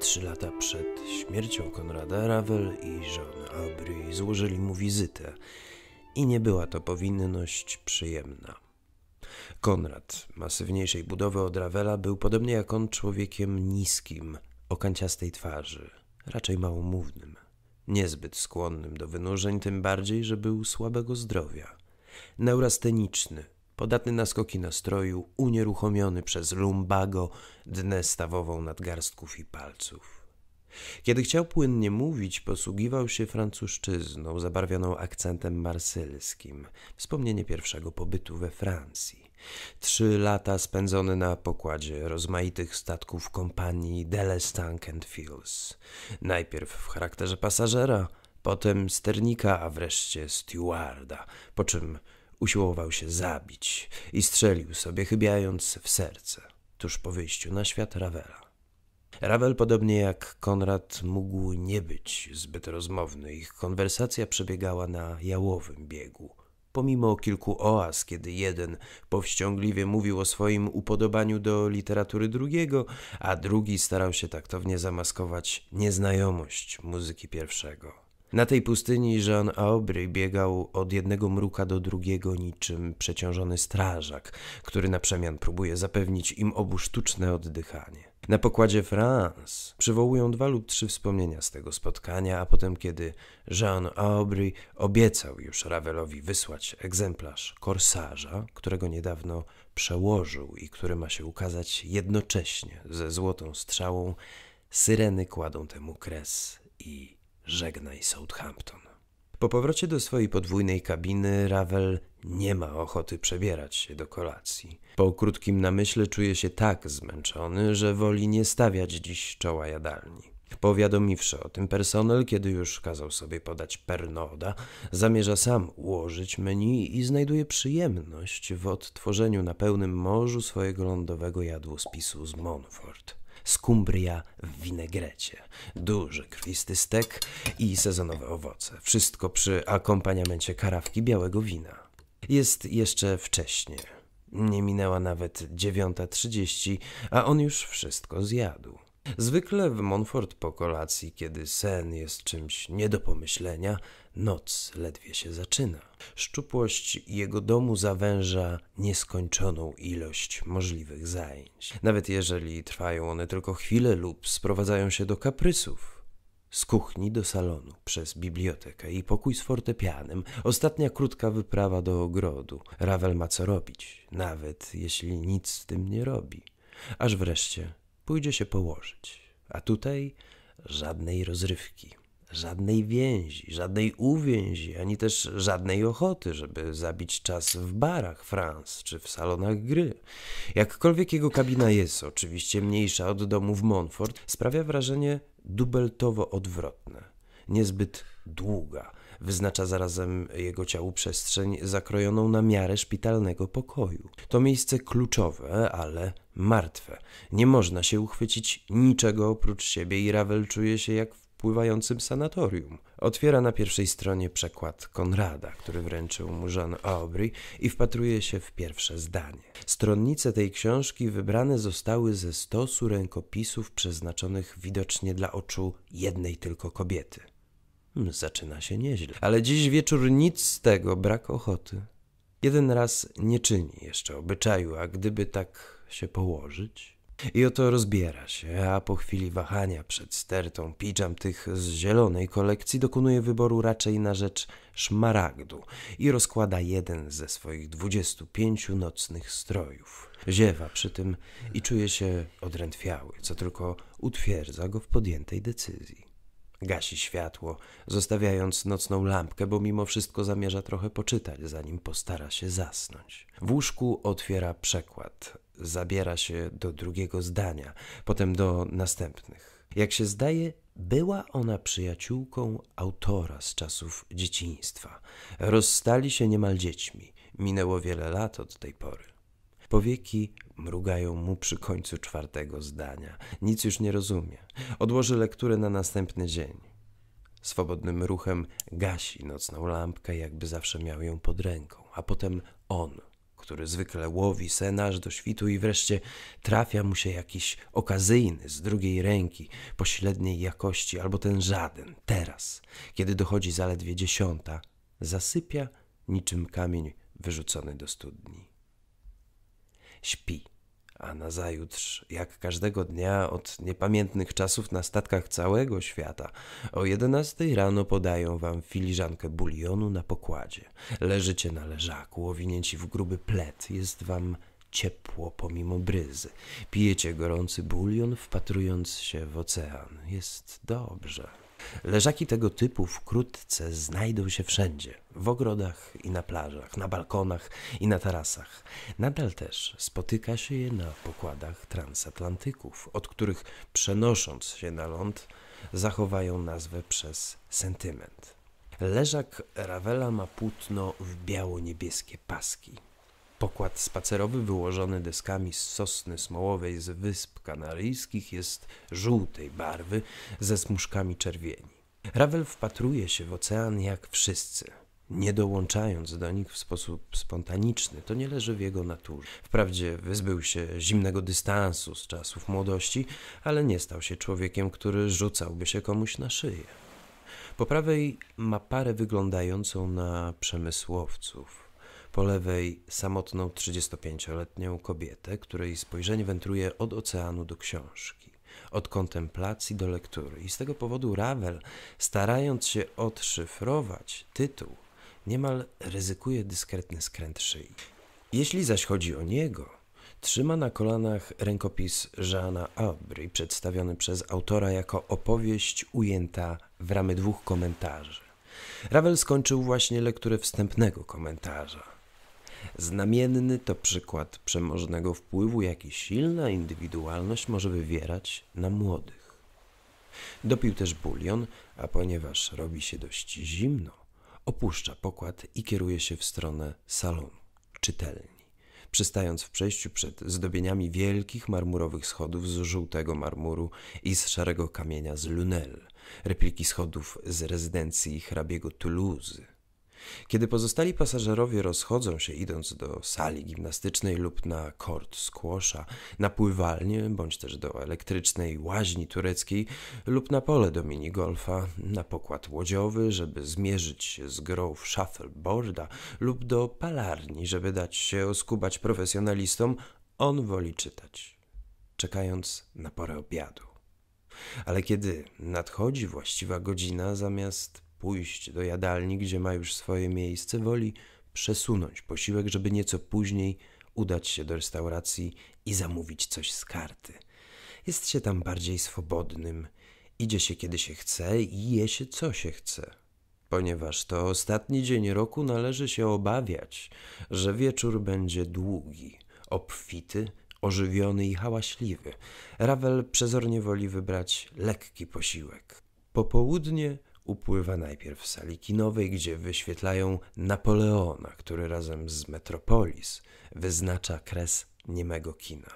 Trzy lata przed śmiercią Konrada Ravel i żony Aubry złożyli mu wizytę i nie była to powinność przyjemna. Konrad, masywniejszej budowy od Ravela, był podobnie jak on człowiekiem niskim, o kanciastej twarzy, raczej małomównym, niezbyt skłonnym do wynurzeń, tym bardziej, że był słabego zdrowia. Neurasteniczny, podatny na skoki nastroju, unieruchomiony przez lumbago, dnę stawową nadgarstków i palców. Kiedy chciał płynnie mówić, posługiwał się francuszczyzną zabarwioną akcentem marsylskim, wspomnienie pierwszego pobytu we Francji. Trzy lata spędzone na pokładzie rozmaitych statków kompanii Delestank and Fields. Najpierw w charakterze pasażera, potem sternika, a wreszcie stewarda, po czym usiłował się zabić i strzelił sobie, chybiając w serce, tuż po wyjściu na świat Ravela. Ravel, podobnie jak Konrad, mógł nie być zbyt rozmowny. Ich konwersacja przebiegała na jałowym biegu. Pomimo kilku oaz, kiedy jeden powściągliwie mówił o swoim upodobaniu do literatury drugiego, a drugi starał się taktownie zamaskować nieznajomość muzyki pierwszego. Na tej pustyni Jean Aubry biegał od jednego mruka do drugiego niczym przeciążony strażak, który na przemian próbuje zapewnić im obu sztuczne oddychanie. Na pokładzie France przywołują dwa lub trzy wspomnienia z tego spotkania, a potem kiedy Jean Aubry obiecał już Ravelowi wysłać egzemplarz korsarza, którego niedawno przełożył i który ma się ukazać jednocześnie ze złotą strzałą, syreny kładą temu kres i Żegnaj Southampton. Po powrocie do swojej podwójnej kabiny, Ravel nie ma ochoty przebierać się do kolacji. Po krótkim namyśle czuje się tak zmęczony, że woli nie stawiać dziś czoła jadalni. Powiadomiwszy o tym personel, kiedy już kazał sobie podać pernoda, zamierza sam ułożyć menu i znajduje przyjemność w odtworzeniu na pełnym morzu swojego lądowego jadłospisu z Monfort skumbria w winegrecie, duży krwisty stek i sezonowe owoce. Wszystko przy akompaniamencie karawki białego wina. Jest jeszcze wcześnie. Nie minęła nawet 9.30, a on już wszystko zjadł. Zwykle w Monfort po kolacji, kiedy sen jest czymś nie do pomyślenia, noc ledwie się zaczyna. Szczupłość jego domu zawęża nieskończoną ilość możliwych zajęć, nawet jeżeli trwają one tylko chwilę lub sprowadzają się do kaprysów. Z kuchni do salonu, przez bibliotekę i pokój z fortepianem, ostatnia krótka wyprawa do ogrodu. Ravel ma co robić, nawet jeśli nic z tym nie robi. Aż wreszcie pójdzie się położyć. A tutaj żadnej rozrywki, żadnej więzi, żadnej uwięzi, ani też żadnej ochoty, żeby zabić czas w barach Franz czy w salonach gry. Jakkolwiek jego kabina jest oczywiście mniejsza od domu w Montfort, sprawia wrażenie dubeltowo odwrotne. Niezbyt długa, Wyznacza zarazem jego ciału przestrzeń zakrojoną na miarę szpitalnego pokoju. To miejsce kluczowe, ale martwe. Nie można się uchwycić niczego oprócz siebie i Ravel czuje się jak w pływającym sanatorium. Otwiera na pierwszej stronie przekład Konrada, który wręczył mu Jean Aubry i wpatruje się w pierwsze zdanie. Stronnice tej książki wybrane zostały ze stosu rękopisów przeznaczonych widocznie dla oczu jednej tylko kobiety. Hmm, zaczyna się nieźle. Ale dziś wieczór nic z tego, brak ochoty. Jeden raz nie czyni jeszcze obyczaju, a gdyby tak się położyć. I oto rozbiera się, a po chwili wahania przed stertą pijam tych z zielonej kolekcji dokonuje wyboru raczej na rzecz szmaragdu i rozkłada jeden ze swoich dwudziestu pięciu nocnych strojów. Ziewa przy tym i czuje się odrętwiały, co tylko utwierdza go w podjętej decyzji. Gasi światło, zostawiając nocną lampkę, bo mimo wszystko zamierza trochę poczytać, zanim postara się zasnąć. W łóżku otwiera przekład, zabiera się do drugiego zdania, potem do następnych. Jak się zdaje, była ona przyjaciółką autora z czasów dzieciństwa. Rozstali się niemal dziećmi. Minęło wiele lat od tej pory. Powieki mrugają mu przy końcu czwartego zdania. Nic już nie rozumie. Odłoży lekturę na następny dzień. Swobodnym ruchem gasi nocną lampkę, jakby zawsze miał ją pod ręką, a potem on, który zwykle łowi sen aż do świtu i wreszcie trafia mu się jakiś okazyjny z drugiej ręki, pośredniej jakości, albo ten żaden, teraz, kiedy dochodzi zaledwie dziesiąta, zasypia niczym kamień wyrzucony do studni śpi. A nazajutrz, jak każdego dnia od niepamiętnych czasów na statkach całego świata, o 11 rano podają wam filiżankę bulionu na pokładzie. Leżycie na leżaku, owinięci w gruby plet, jest wam ciepło pomimo bryzy. Pijecie gorący bulion, wpatrując się w ocean. Jest dobrze. Leżaki tego typu wkrótce znajdą się wszędzie w ogrodach i na plażach, na balkonach i na tarasach. Nadal też spotyka się je na pokładach transatlantyków, od których przenosząc się na ląd, zachowają nazwę przez sentyment. Leżak Ravela ma płótno w biało-niebieskie paski. Pokład spacerowy wyłożony deskami z sosny smołowej z Wysp Kanaryjskich jest żółtej barwy ze smuszkami czerwieni. Ravel wpatruje się w ocean jak wszyscy, nie dołączając do nich w sposób spontaniczny. To nie leży w jego naturze. Wprawdzie wyzbył się zimnego dystansu z czasów młodości, ale nie stał się człowiekiem, który rzucałby się komuś na szyję. Po prawej ma parę wyglądającą na przemysłowców. Po lewej samotną 35-letnią kobietę, której spojrzenie wędruje od oceanu do książki, od kontemplacji do lektury. I z tego powodu Ravel, starając się odszyfrować tytuł, niemal ryzykuje dyskretny skręt szyi. Jeśli zaś chodzi o niego, trzyma na kolanach rękopis Jeana Aubry, przedstawiony przez autora jako opowieść ujęta w ramy dwóch komentarzy. Ravel skończył właśnie lekturę wstępnego komentarza. Znamienny to przykład przemożnego wpływu, jaki silna indywidualność może wywierać na młodych. Dopił też bulion, a ponieważ robi się dość zimno, opuszcza pokład i kieruje się w stronę salonu, czytelni, przystając w przejściu przed zdobieniami wielkich marmurowych schodów z żółtego marmuru i z szarego kamienia z Lunel, repliki schodów z rezydencji hrabiego Toulouse kiedy pozostali pasażerowie rozchodzą się, idąc do sali gimnastycznej lub na kort skłosza, na pływalnię, bądź też do elektrycznej łaźni tureckiej, lub na pole do minigolfa, na pokład łodziowy, żeby zmierzyć się z grą w shuffleboarda, lub do palarni, żeby dać się oskubać profesjonalistom, on woli czytać, czekając na porę obiadu. Ale kiedy nadchodzi właściwa godzina, zamiast pójść do jadalni, gdzie ma już swoje miejsce, woli przesunąć posiłek, żeby nieco później udać się do restauracji i zamówić coś z karty. Jest się tam bardziej swobodnym, idzie się kiedy się chce i je się co się chce. Ponieważ to ostatni dzień roku należy się obawiać, że wieczór będzie długi, obfity, ożywiony i hałaśliwy. Ravel przezornie woli wybrać lekki posiłek. Popołudnie upływa najpierw w sali kinowej, gdzie wyświetlają Napoleona, który razem z Metropolis wyznacza kres niemego kina.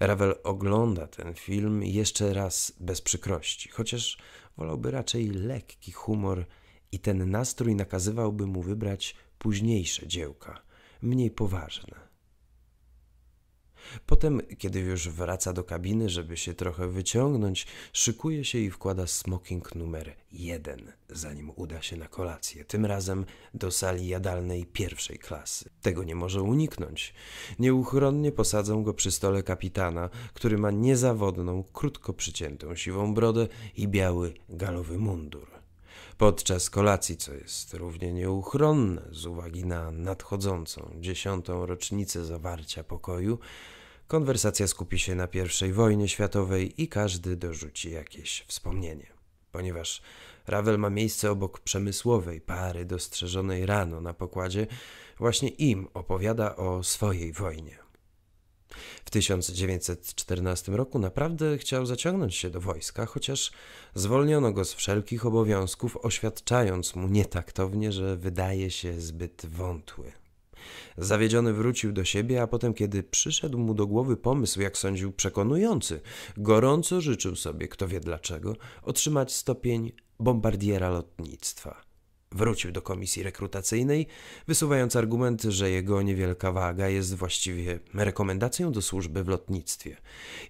Ravel ogląda ten film jeszcze raz bez przykrości, chociaż wolałby raczej lekki humor i ten nastrój nakazywałby mu wybrać późniejsze dziełka, mniej poważne. Potem, kiedy już wraca do kabiny, żeby się trochę wyciągnąć, szykuje się i wkłada smoking numer jeden, zanim uda się na kolację, tym razem do sali jadalnej pierwszej klasy. Tego nie może uniknąć. Nieuchronnie posadzą go przy stole kapitana, który ma niezawodną, krótko przyciętą siwą brodę i biały galowy mundur podczas kolacji, co jest równie nieuchronne z uwagi na nadchodzącą dziesiątą rocznicę zawarcia pokoju, Konwersacja skupi się na I wojnie światowej i każdy dorzuci jakieś wspomnienie. Ponieważ Ravel ma miejsce obok przemysłowej pary dostrzeżonej rano na pokładzie, właśnie im opowiada o swojej wojnie. W 1914 roku naprawdę chciał zaciągnąć się do wojska, chociaż zwolniono go z wszelkich obowiązków, oświadczając mu nietaktownie, że wydaje się zbyt wątły. Zawiedziony wrócił do siebie, a potem, kiedy przyszedł mu do głowy pomysł, jak sądził, przekonujący, gorąco życzył sobie, kto wie dlaczego, otrzymać stopień bombardiera lotnictwa. Wrócił do komisji rekrutacyjnej, wysuwając argument, że jego niewielka waga jest właściwie rekomendacją do służby w lotnictwie.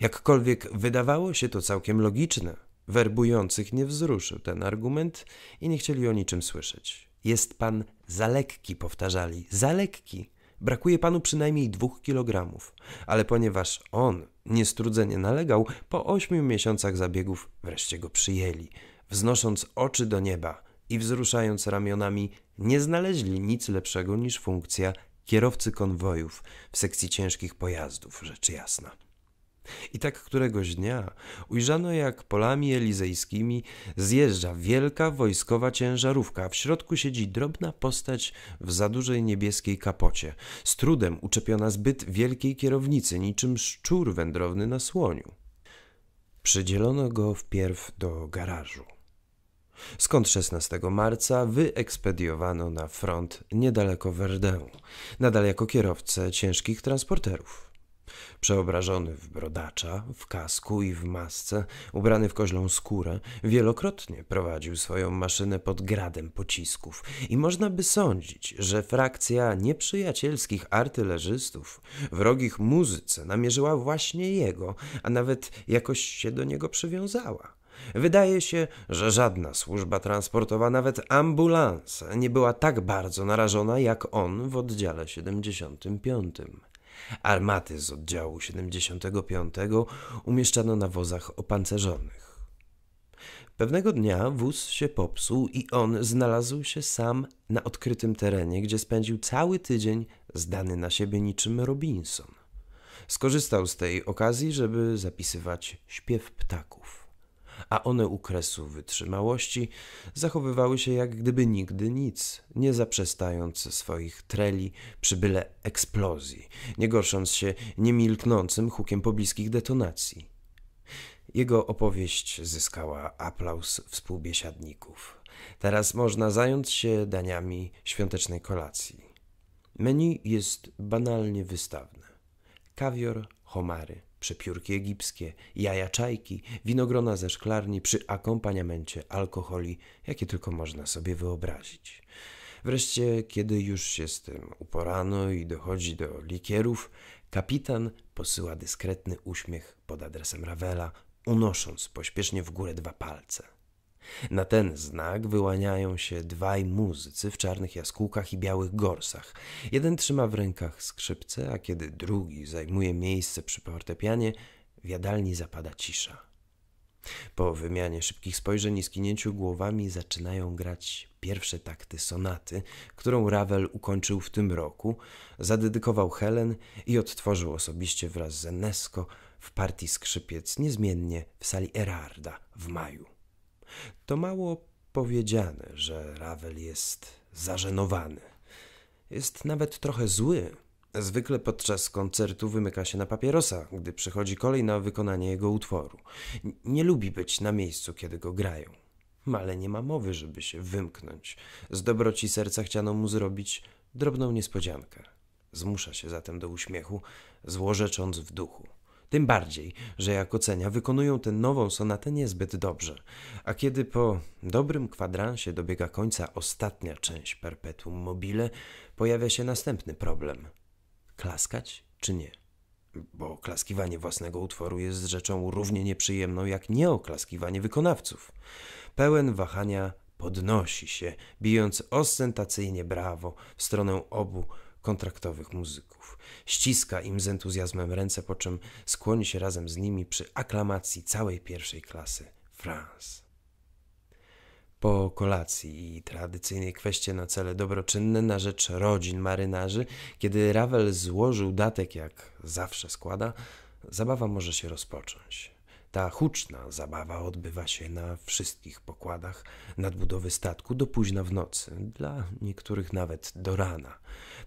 Jakkolwiek wydawało się to całkiem logiczne, werbujących nie wzruszył ten argument i nie chcieli o niczym słyszeć. Jest pan za lekki, powtarzali, za lekki. Brakuje panu przynajmniej dwóch kilogramów. Ale ponieważ on niestrudzenie nalegał, po ośmiu miesiącach zabiegów wreszcie go przyjęli. Wznosząc oczy do nieba i wzruszając ramionami, nie znaleźli nic lepszego niż funkcja kierowcy konwojów w sekcji ciężkich pojazdów, rzecz jasna. I tak któregoś dnia ujrzano, jak polami elizejskimi zjeżdża wielka wojskowa ciężarówka. W środku siedzi drobna postać w za dużej niebieskiej kapocie, z trudem uczepiona zbyt wielkiej kierownicy, niczym szczur wędrowny na słoniu. Przydzielono go wpierw do garażu, skąd 16 marca wyekspediowano na front niedaleko Verdun, nadal jako kierowcę ciężkich transporterów. Przeobrażony w brodacza, w kasku i w masce, ubrany w koźlą skórę, wielokrotnie prowadził swoją maszynę pod gradem pocisków i można by sądzić, że frakcja nieprzyjacielskich artylerzystów, wrogich muzyce, namierzyła właśnie jego, a nawet jakoś się do niego przywiązała. Wydaje się, że żadna służba transportowa, nawet ambulans, nie była tak bardzo narażona jak on w oddziale 75. Armaty z oddziału 75 umieszczano na wozach opancerzonych. Pewnego dnia wóz się popsuł i on znalazł się sam na odkrytym terenie, gdzie spędził cały tydzień zdany na siebie niczym Robinson. Skorzystał z tej okazji, żeby zapisywać śpiew ptaków a one u kresu wytrzymałości zachowywały się jak gdyby nigdy nic, nie zaprzestając swoich treli przy byle eksplozji, nie gorsząc się niemilknącym hukiem pobliskich detonacji. Jego opowieść zyskała aplauz współbiesiadników. Teraz można zająć się daniami świątecznej kolacji. Menu jest banalnie wystawne. Kawior, homary, przepiórki egipskie, jaja czajki, winogrona ze szklarni przy akompaniamencie alkoholi, jakie tylko można sobie wyobrazić. Wreszcie, kiedy już się z tym uporano i dochodzi do likierów, kapitan posyła dyskretny uśmiech pod adresem Ravela, unosząc pośpiesznie w górę dwa palce. Na ten znak wyłaniają się dwaj muzycy w czarnych jaskółkach i białych gorsach. Jeden trzyma w rękach skrzypce, a kiedy drugi zajmuje miejsce przy fortepianie, w jadalni zapada cisza. Po wymianie szybkich spojrzeń i skinięciu głowami zaczynają grać pierwsze takty sonaty, którą Ravel ukończył w tym roku, zadedykował Helen i odtworzył osobiście wraz z Enesco w partii skrzypiec niezmiennie w sali Erarda w maju. To mało powiedziane, że Ravel jest zażenowany. Jest nawet trochę zły. Zwykle podczas koncertu wymyka się na papierosa, gdy przychodzi kolej na wykonanie jego utworu. Nie lubi być na miejscu, kiedy go grają. Ale nie ma mowy, żeby się wymknąć. Z dobroci serca chciano mu zrobić drobną niespodziankę. Zmusza się zatem do uśmiechu, złorzecząc w duchu. Tym bardziej, że jak ocenia, wykonują tę nową sonatę niezbyt dobrze. A kiedy po dobrym kwadransie dobiega końca ostatnia część perpetuum mobile, pojawia się następny problem. Klaskać czy nie? Bo oklaskiwanie własnego utworu jest rzeczą równie nieprzyjemną jak nieoklaskiwanie wykonawców. Pełen wahania podnosi się, bijąc ostentacyjnie brawo w stronę obu kontraktowych muzyków. Ściska im z entuzjazmem ręce, po czym skłoni się razem z nimi przy aklamacji całej pierwszej klasy France. Po kolacji i tradycyjnej kwestie na cele dobroczynne na rzecz rodzin marynarzy, kiedy Ravel złożył datek jak zawsze składa, zabawa może się rozpocząć. Ta huczna zabawa odbywa się na wszystkich pokładach nadbudowy statku do późna w nocy, dla niektórych nawet do rana.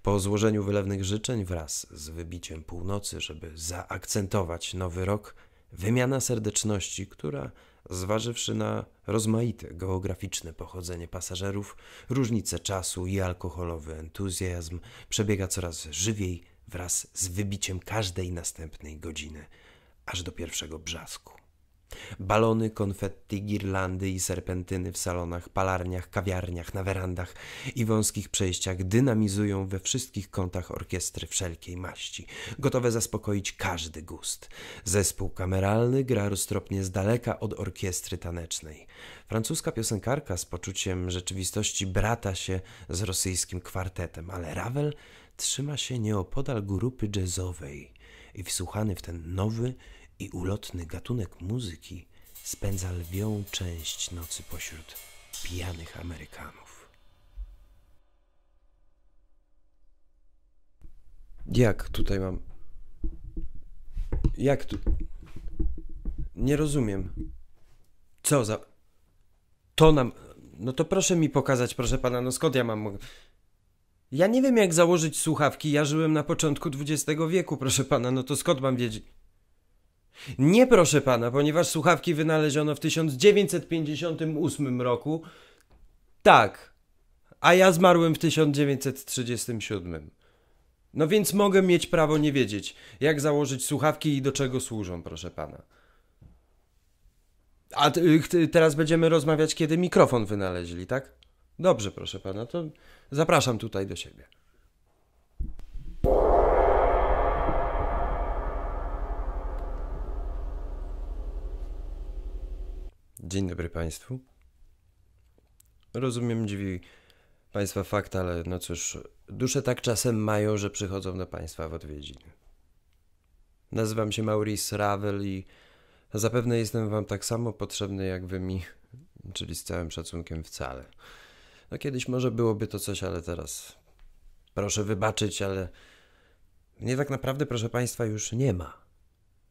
Po złożeniu wylewnych życzeń wraz z wybiciem północy, żeby zaakcentować nowy rok, wymiana serdeczności, która zważywszy na rozmaite geograficzne pochodzenie pasażerów, różnice czasu i alkoholowy entuzjazm, przebiega coraz żywiej wraz z wybiciem każdej następnej godziny aż do pierwszego brzasku. Balony, konfetti, girlandy i serpentyny w salonach, palarniach, kawiarniach, na werandach i wąskich przejściach dynamizują we wszystkich kątach orkiestry wszelkiej maści, gotowe zaspokoić każdy gust. Zespół kameralny gra roztropnie z daleka od orkiestry tanecznej. Francuska piosenkarka z poczuciem rzeczywistości brata się z rosyjskim kwartetem, ale Ravel trzyma się nieopodal grupy jazzowej – i wsłuchany w ten nowy i ulotny gatunek muzyki spędza lwią część nocy pośród pijanych Amerykanów. Jak tutaj mam? Jak tu? Nie rozumiem. Co za. To nam. No to proszę mi pokazać, proszę pana, no skąd ja mam. Ja nie wiem, jak założyć słuchawki. Ja żyłem na początku XX wieku, proszę pana, no to skąd mam wiedzieć? Nie, proszę pana, ponieważ słuchawki wynaleziono w 1958 roku. Tak, a ja zmarłem w 1937. No więc mogę mieć prawo nie wiedzieć, jak założyć słuchawki i do czego służą, proszę pana. A y, teraz będziemy rozmawiać, kiedy mikrofon wynaleźli, tak? Dobrze, proszę pana, to zapraszam tutaj do siebie. Dzień dobry Państwu. Rozumiem, dziwi Państwa fakt, ale no cóż, dusze tak czasem mają, że przychodzą do Państwa w odwiedziny. Nazywam się Maurice Ravel i zapewne jestem Wam tak samo potrzebny jak Wy mi, czyli z całym szacunkiem wcale. No kiedyś może byłoby to coś, ale teraz proszę wybaczyć, ale mnie tak naprawdę, proszę Państwa, już nie ma.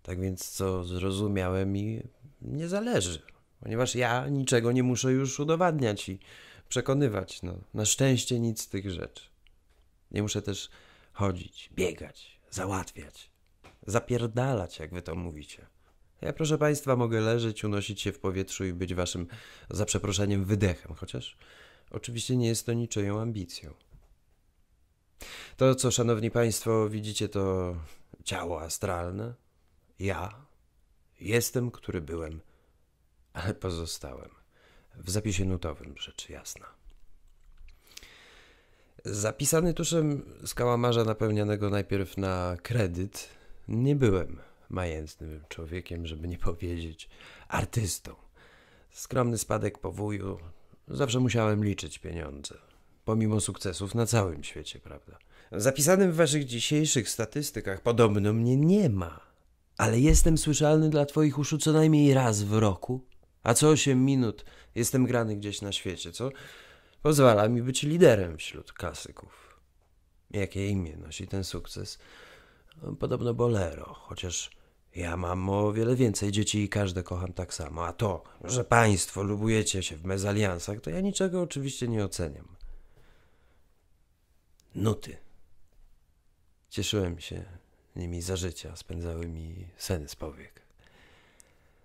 Tak więc, co zrozumiałem, mi nie zależy, ponieważ ja niczego nie muszę już udowadniać i przekonywać. No, na szczęście nic z tych rzeczy. Nie muszę też chodzić, biegać, załatwiać, zapierdalać, jak wy to mówicie. Ja, proszę Państwa, mogę leżeć, unosić się w powietrzu i być waszym, za przeproszeniem, wydechem, chociaż Oczywiście nie jest to niczyją ambicją. To, co, szanowni państwo, widzicie, to ciało astralne. Ja jestem, który byłem, ale pozostałem. W zapisie nutowym, rzecz jasna. Zapisany tuszem z kałamarza napełnianego najpierw na kredyt, nie byłem majętnym człowiekiem, żeby nie powiedzieć artystą. Skromny spadek po Zawsze musiałem liczyć pieniądze. Pomimo sukcesów na całym świecie, prawda? Zapisanym w waszych dzisiejszych statystykach podobno mnie nie ma. Ale jestem słyszalny dla twoich uszu co najmniej raz w roku. A co 8 minut jestem grany gdzieś na świecie, co pozwala mi być liderem wśród klasyków. Jakie imię nosi ten sukces? No, podobno Bolero, chociaż ja mam o wiele więcej dzieci i każde kocham tak samo. A to, że państwo lubujecie się w mezaliansach, to ja niczego oczywiście nie oceniam. Nuty. Cieszyłem się nimi za życia, spędzały mi sen z powiek.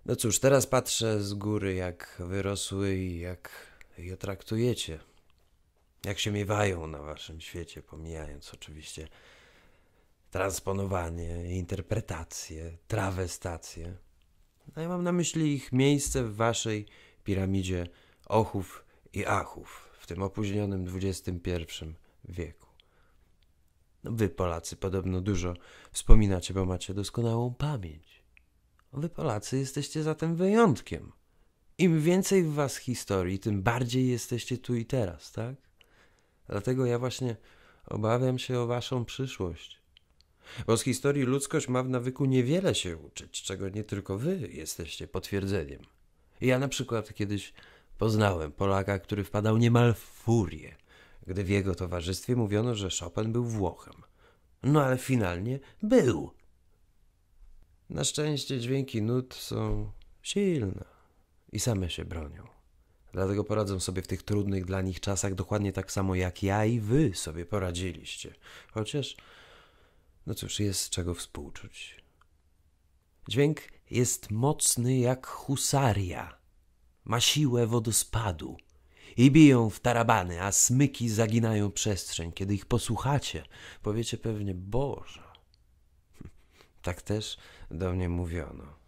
No cóż, teraz patrzę z góry, jak wyrosły i jak je traktujecie. Jak się miewają na waszym świecie, pomijając oczywiście transponowanie, interpretacje, trawestacje. No i mam na myśli ich miejsce w waszej piramidzie ochów i achów w tym opóźnionym XXI wieku. No wy Polacy podobno dużo wspominacie, bo macie doskonałą pamięć. Wy Polacy jesteście zatem wyjątkiem. Im więcej w was historii, tym bardziej jesteście tu i teraz, tak? Dlatego ja właśnie obawiam się o waszą przyszłość. Bo z historii ludzkość ma w nawyku niewiele się uczyć, czego nie tylko wy jesteście potwierdzeniem. Ja na przykład kiedyś poznałem Polaka, który wpadał niemal w furię, gdy w jego towarzystwie mówiono, że Chopin był Włochem. No ale finalnie był. Na szczęście dźwięki nut są silne i same się bronią. Dlatego poradzą sobie w tych trudnych dla nich czasach dokładnie tak samo jak ja i wy sobie poradziliście. Chociaż no cóż, jest czego współczuć. Dźwięk jest mocny jak husaria. Ma siłę wodospadu i biją w tarabany, a smyki zaginają przestrzeń. Kiedy ich posłuchacie, powiecie pewnie Boże. Tak też do mnie mówiono.